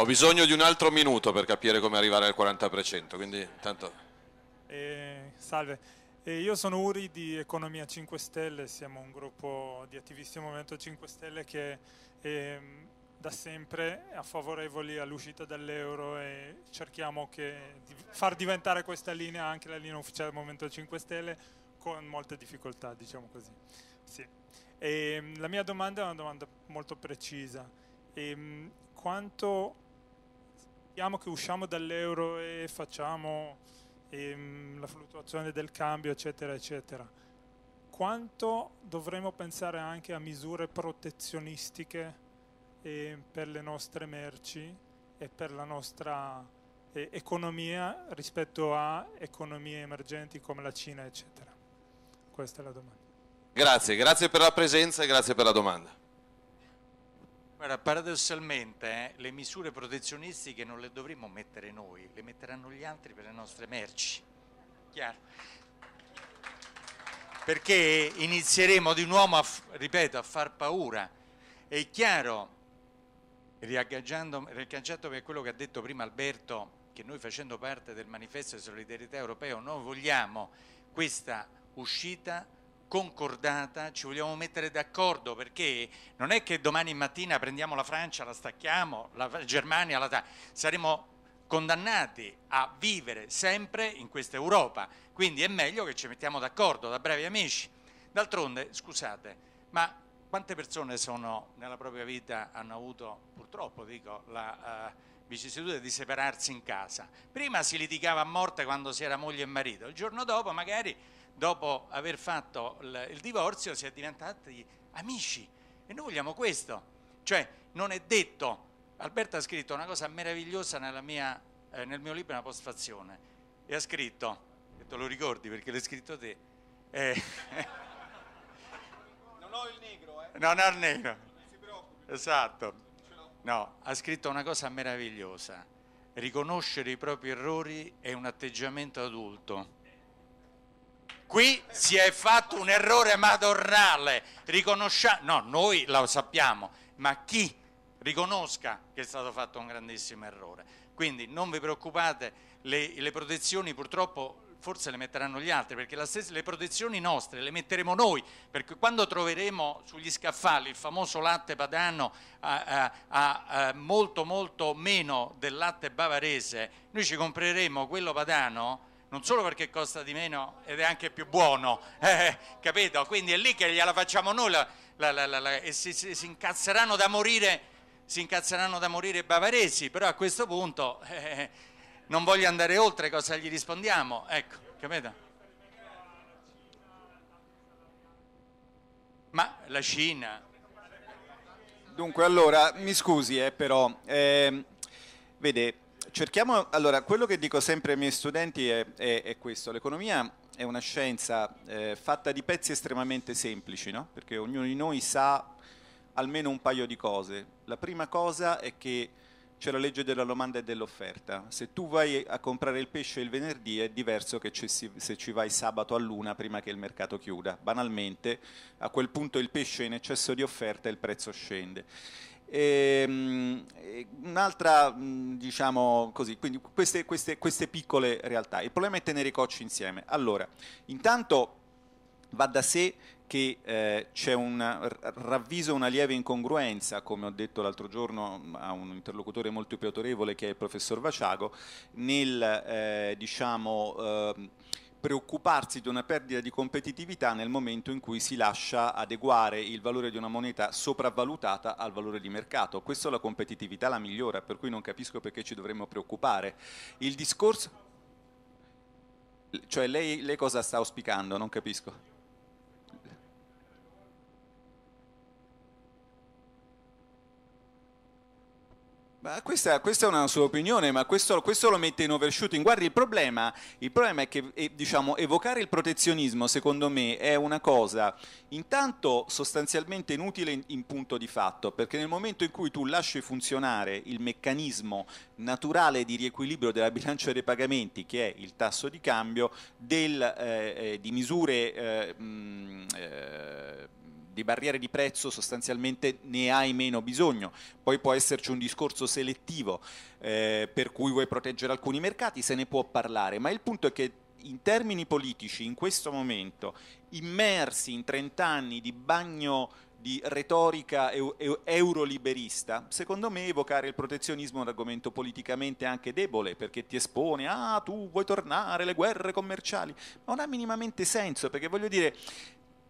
Ho bisogno di un altro minuto per capire come arrivare al 40%, quindi intanto... Eh, salve, eh, io sono Uri di Economia 5 Stelle, siamo un gruppo di attivisti del Movimento 5 Stelle che eh, da sempre è favorevoli all'uscita dall'euro e cerchiamo che, di far diventare questa linea anche la linea ufficiale del Movimento 5 Stelle con molte difficoltà, diciamo così. Sì. E, ehm, la mia domanda è una domanda molto precisa. E, ehm, quanto sappiamo che usciamo dall'euro e facciamo ehm, la fluttuazione del cambio, eccetera, eccetera, quanto dovremmo pensare anche a misure protezionistiche eh, per le nostre merci e per la nostra eh, economia rispetto a economie emergenti come la Cina, eccetera? Questa è la domanda. Grazie, grazie per la presenza e grazie per la domanda. Guarda, paradossalmente eh, le misure protezionistiche non le dovremmo mettere noi, le metteranno gli altri per le nostre merci. Chiaro? Perché inizieremo di nuovo, a, ripeto, a far paura. È chiaro, riagganciandomi a quello che ha detto prima Alberto, che noi facendo parte del manifesto di solidarietà europeo non vogliamo questa uscita concordata, ci vogliamo mettere d'accordo perché non è che domani mattina prendiamo la Francia, la stacchiamo, la Germania, la saremo condannati a vivere sempre in questa Europa, quindi è meglio che ci mettiamo d'accordo da bravi amici. D'altronde, scusate, ma quante persone sono nella propria vita hanno avuto purtroppo dico, la eh, vicissitudine di separarsi in casa? Prima si litigava a morte quando si era moglie e marito, il giorno dopo magari dopo aver fatto il divorzio si è diventati amici e noi vogliamo questo. Cioè non è detto, Alberto ha scritto una cosa meravigliosa mia, eh, nel mio libro, una postfazione, e ha scritto, e te lo ricordi perché l'hai scritto te, eh, non ho il negro, eh? Non ho il negro. Esatto. No, ha scritto una cosa meravigliosa. Riconoscere i propri errori è un atteggiamento adulto qui si è fatto un errore madornale, riconosciamo, no, noi lo sappiamo, ma chi riconosca che è stato fatto un grandissimo errore. Quindi non vi preoccupate, le, le protezioni purtroppo forse le metteranno gli altri, perché stessa, le protezioni nostre le metteremo noi, perché quando troveremo sugli scaffali il famoso latte padano a, a, a, molto molto meno del latte bavarese, noi ci compreremo quello padano non solo perché costa di meno ed è anche più buono, eh, capito? Quindi è lì che gliela facciamo noi la, la, la, e si, si, si, incazzeranno da morire, si incazzeranno da morire i bavaresi, però a questo punto eh, non voglio andare oltre cosa gli rispondiamo, ecco, capito? Ma la Cina... Dunque allora, mi scusi eh, però, ehm, vede cerchiamo, allora, quello che dico sempre ai miei studenti è, è, è questo, l'economia è una scienza eh, fatta di pezzi estremamente semplici, no? perché ognuno di noi sa almeno un paio di cose. La prima cosa è che c'è la legge della domanda e dell'offerta. Se tu vai a comprare il pesce il venerdì è diverso che se ci vai sabato a luna prima che il mercato chiuda. Banalmente, a quel punto il pesce è in eccesso di offerta e il prezzo scende. Ehm, eh, un'altra, mm, diciamo così, quindi queste, queste, queste, piccole realtà. Il problema è tenere i cocci insieme. Allora, intanto va da sé che eh, c'è un ravviso una lieve incongruenza, come ho detto l'altro giorno mm, a un interlocutore molto più autorevole che è il professor Vaciago, nel eh, diciamo eh, preoccuparsi di una perdita di competitività nel momento in cui si lascia adeguare il valore di una moneta sopravvalutata al valore di mercato. Questo la competitività la migliora, per cui non capisco perché ci dovremmo preoccupare. Il discorso... Cioè lei, lei cosa sta auspicando? Non capisco. Questa, questa, è una sua opinione, ma questo, questo lo mette in overshooting. Guardi, il problema, il problema è che eh, diciamo, evocare il protezionismo, secondo me, è una cosa intanto sostanzialmente inutile in, in, punto di fatto, perché nel momento in cui tu lasci funzionare il meccanismo naturale di riequilibrio della bilancia dei pagamenti, che è il tasso di cambio, del, eh, eh, di misure... Eh, mh, eh, di barriere di prezzo sostanzialmente ne hai meno bisogno. Poi può esserci un discorso selettivo eh, per cui vuoi proteggere alcuni mercati, se ne può parlare, ma il punto è che in termini politici, in questo momento, immersi in 30 anni di bagno di retorica euroliberista, secondo me evocare il protezionismo è un argomento politicamente anche debole perché ti espone, ah tu vuoi tornare alle guerre commerciali, ma non ha minimamente senso perché voglio dire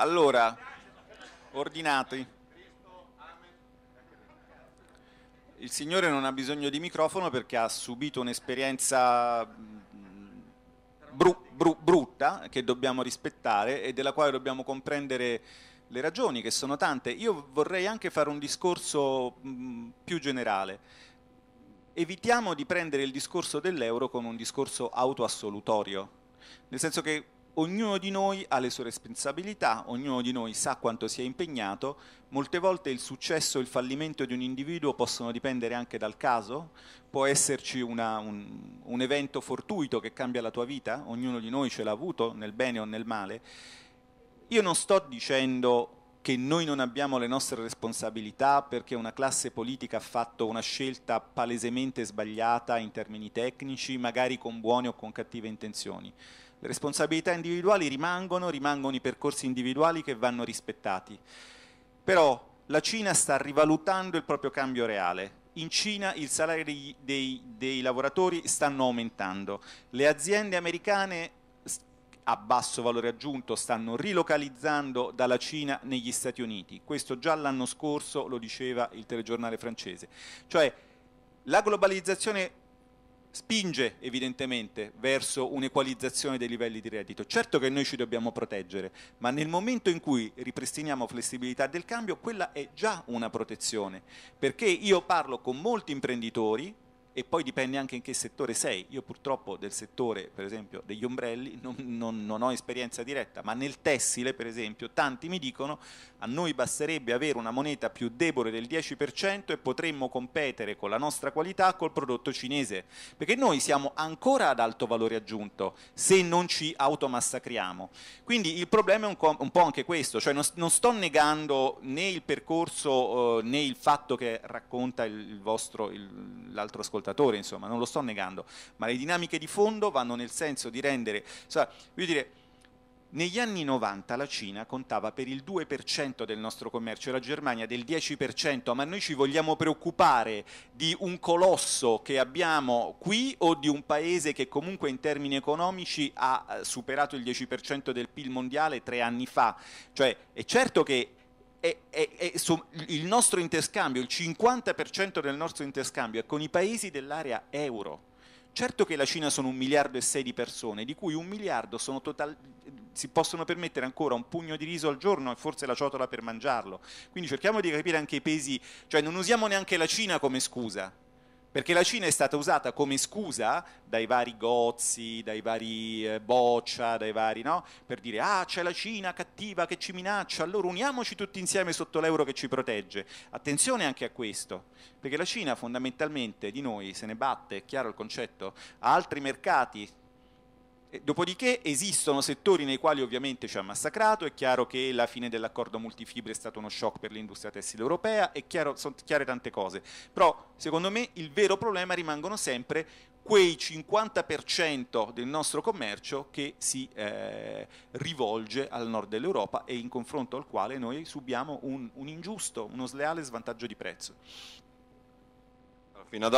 Allora, ordinati. Il signore non ha bisogno di microfono perché ha subito un'esperienza mm, bru bru brutta che dobbiamo rispettare e della quale dobbiamo comprendere le ragioni, che sono tante. Io vorrei anche fare un discorso mm, più generale. Evitiamo di prendere il discorso dell'euro come un discorso autoassolutorio, nel senso che ognuno di noi ha le sue responsabilità, ognuno di noi sa quanto si è impegnato, molte volte il successo e il fallimento di un individuo possono dipendere anche dal caso, può esserci una, un, un evento fortuito che cambia la tua vita, ognuno di noi ce l'ha avuto nel bene o nel male. Io non sto dicendo che noi non abbiamo le nostre responsabilità perché una classe politica ha fatto una scelta palesemente sbagliata in termini tecnici, magari con buone o con cattive intenzioni. Le responsabilità individuali rimangono, rimangono i percorsi individuali che vanno rispettati. Però la Cina sta rivalutando il proprio cambio reale. In Cina i salari dei, dei, lavoratori stanno aumentando, le aziende americane a basso valore aggiunto stanno rilocalizzando dalla Cina negli Stati Uniti. Questo già l'anno scorso lo diceva il telegiornale francese. Cioè la globalizzazione spinge evidentemente verso un'equalizzazione dei livelli di reddito. Certo che noi ci dobbiamo proteggere, ma nel momento in cui ripristiniamo flessibilità del cambio, quella è già una protezione, perché io parlo con molti imprenditori e poi dipende anche in che settore sei. Io purtroppo del settore, per esempio, degli ombrelli non, non, non ho esperienza diretta, ma nel tessile, per esempio, tanti mi dicono a noi basterebbe avere una moneta più debole del 10% e potremmo competere con la nostra qualità col prodotto cinese, perché noi siamo ancora ad alto valore aggiunto se non ci automassacriamo. Quindi il problema è un, po' anche questo, cioè non, non sto negando né il percorso eh, né il fatto che racconta il vostro, il, l'altro ascoltatore, insomma, non lo sto negando, ma le dinamiche di fondo vanno nel senso di rendere, cioè, voglio dire, negli anni 90 la Cina contava per il 2% del nostro commercio, la Germania del 10%, ma noi ci vogliamo preoccupare di un colosso che abbiamo qui o di un paese che comunque in termini economici ha eh, superato il 10% del PIL mondiale tre anni fa? Cioè, è certo che e, e, e su, il nostro interscambio, il 50% del nostro interscambio è con i paesi dell'area euro. Certo che la Cina sono un miliardo e sei di persone, di cui un miliardo total, si possono permettere ancora un pugno di riso al giorno e forse la ciotola per mangiarlo. Quindi cerchiamo di capire anche i pesi, cioè non usiamo neanche la Cina come scusa, perché la Cina è stata usata come scusa dai vari Gozzi, dai vari eh, Boccia, dai vari, no? Per dire, ah, c'è la Cina cattiva che ci minaccia, allora uniamoci tutti insieme sotto l'euro che ci protegge. Attenzione anche a questo, perché la Cina fondamentalmente di noi se ne batte, è chiaro il concetto, ha altri mercati Dopodiché esistono settori nei quali ovviamente ci ha massacrato, è chiaro che la fine dell'accordo multifibre è stato uno shock per l'industria tessile europea, è chiaro, sono chiare tante cose, però secondo me il vero problema rimangono sempre quei 50% del nostro commercio che si eh, rivolge al nord dell'Europa e in confronto al quale noi subiamo un, un ingiusto, uno sleale svantaggio di prezzo. Fino ad